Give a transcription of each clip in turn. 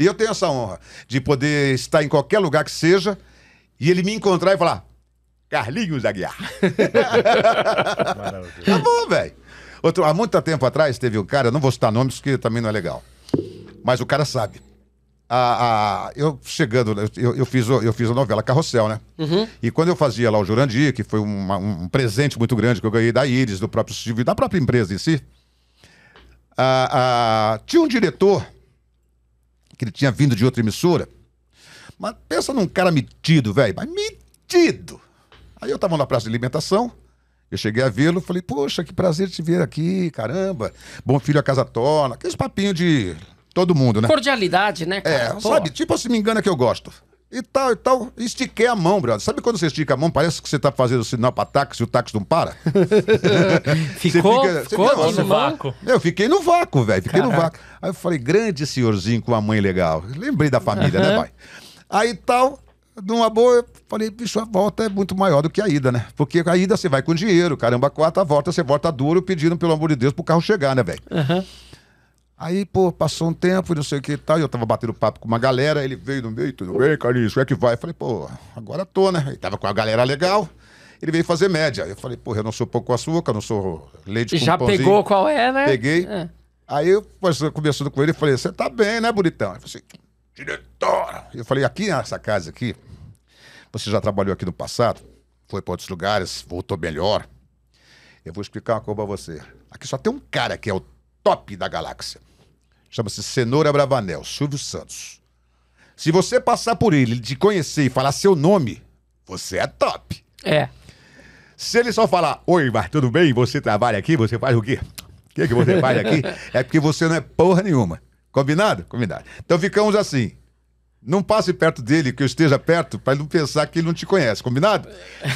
E eu tenho essa honra de poder estar em qualquer lugar que seja e ele me encontrar e falar: Carlinhos Aguiar. tá bom, velho. Outro, há muito tempo atrás teve um cara, não vou citar nomes porque também não é legal. Mas o cara sabe. A, eu chegando, eu, eu, fiz, eu fiz a novela Carrossel, né? Uhum. E quando eu fazia lá o Jurandir, que foi uma, um presente muito grande que eu ganhei da Iris, do próprio Silvio, da própria empresa em si, tinha um diretor que ele tinha vindo de outra emissora. Mas pensa num cara metido, velho. Mas metido! Aí eu tava na praça de alimentação, eu cheguei a vê-lo, falei, poxa, que prazer te ver aqui, caramba. Bom filho, a casa torna. Aqueles papinhos de todo mundo, né? Cordialidade, né, cara? É, Pô. sabe? Tipo, se me engana que eu gosto e tal, e tal. Estiquei a mão, brother. Sabe quando você estica a mão, parece que você tá fazendo sinal pra táxi e o táxi não para? ficou você fica, ficou você fica, no assim, vácuo. Eu fiquei no vácuo, velho. Fiquei Caraca. no vácuo. Aí eu falei, grande senhorzinho com uma mãe legal. Lembrei da família, uhum. né, pai? Aí tal, numa boa, eu falei, bicho, a volta é muito maior do que a ida, né? Porque a ida você vai com dinheiro, caramba, quatro, a volta você volta duro pedindo, pelo amor de Deus, pro carro chegar, né, velho? Aham. Uhum. Aí, pô, passou um tempo, não sei o que e tal, e eu tava batendo papo com uma galera, ele veio no meio e tudo bem, Carlinhos, como é que vai? Eu falei, pô, agora tô, né? Ele tava com a galera legal, ele veio fazer média. Eu falei, pô, eu não sou pouco açúcar, não sou leite Já com Já pegou qual é, né? Peguei. É. Aí eu conversando com ele, eu falei, você tá bem, né, bonitão? Ele falou assim, diretora. Eu falei, aqui nessa casa aqui, você já trabalhou aqui no passado, foi para outros lugares, voltou melhor. Eu vou explicar uma coisa pra você. Aqui só tem um cara que é o top da galáxia. Chama-se Cenoura Bravanel, Silvio Santos. Se você passar por ele, ele te conhecer e falar seu nome, você é top. É. Se ele só falar, oi, mas tudo bem? Você trabalha aqui? Você faz o quê? O que, que você faz aqui? é porque você não é porra nenhuma. Combinado? Combinado. Então ficamos assim. Não passe perto dele, que eu esteja perto, para ele não pensar que ele não te conhece, combinado?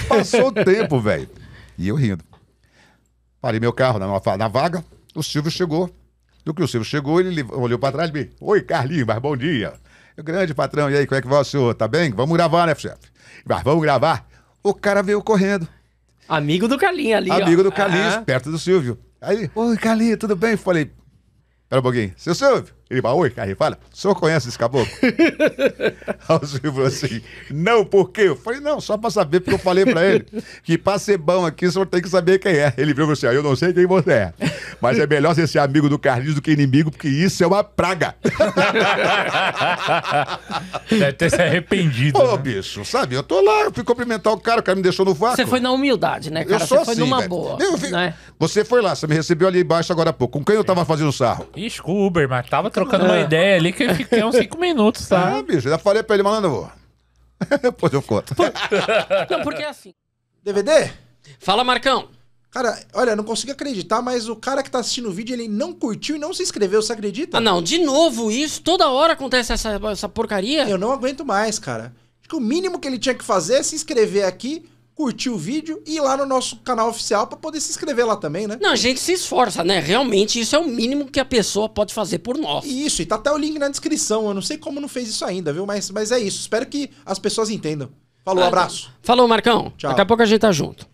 Passou o tempo, velho. E eu rindo. Parei meu carro na, na vaga, o Silvio chegou. Do que o Silvio chegou, ele olhou para trás e disse: Oi, Carlinhos, mas bom dia. grande patrão, e aí, como é que vai o senhor? Tá bem? Vamos gravar, né, chefe? Mas vamos gravar. O cara veio correndo. Amigo do Carlinhos ali. Amigo ó. do Carlinhos, ah. perto do Silvio. Aí, oi, Carlinhos, tudo bem? Falei, pera um pouquinho. Seu Silvio, ele fala, oi, Carrinho, fala, o senhor conhece esse caboclo? senhor falou assim, não, por quê? Eu falei, não, só pra saber, porque eu falei pra ele que pra ser bom aqui, o senhor tem que saber quem é. Ele viu e falou assim, ah, eu não sei quem você é, mas é melhor você ser amigo do Carlinhos do que inimigo, porque isso é uma praga. Deve ter se arrependido. Ô, né? bicho, sabe, eu tô lá, eu fui cumprimentar o cara, o cara me deixou no vácuo. Você foi na humildade, né, cara? Eu sou você assim, foi numa velho. boa. Eu, eu, né? Você foi lá, você me recebeu ali embaixo agora há pouco. Com quem eu tava fazendo sarro? Desculpa, Uber, mas tava trocando uma é. ideia ali que tem fiquei uns 5 minutos, tá? Ah, bicho, já falei pra ele, vou Depois eu conto. Não, porque é assim. DVD? Fala, Marcão. Cara, olha, não consigo acreditar, mas o cara que tá assistindo o vídeo, ele não curtiu e não se inscreveu, você acredita? Ah, não, de novo isso, toda hora acontece essa, essa porcaria. Eu não aguento mais, cara. Acho que o mínimo que ele tinha que fazer é se inscrever aqui, curtir o vídeo e ir lá no nosso canal oficial para poder se inscrever lá também, né? Não, a gente se esforça, né? Realmente isso é o mínimo que a pessoa pode fazer por nós. Isso, e tá até o link na descrição. Eu não sei como não fez isso ainda, viu? Mas, mas é isso. Espero que as pessoas entendam. Falou, ah, abraço. Falou, Marcão. Tchau. Daqui a pouco a gente tá junto.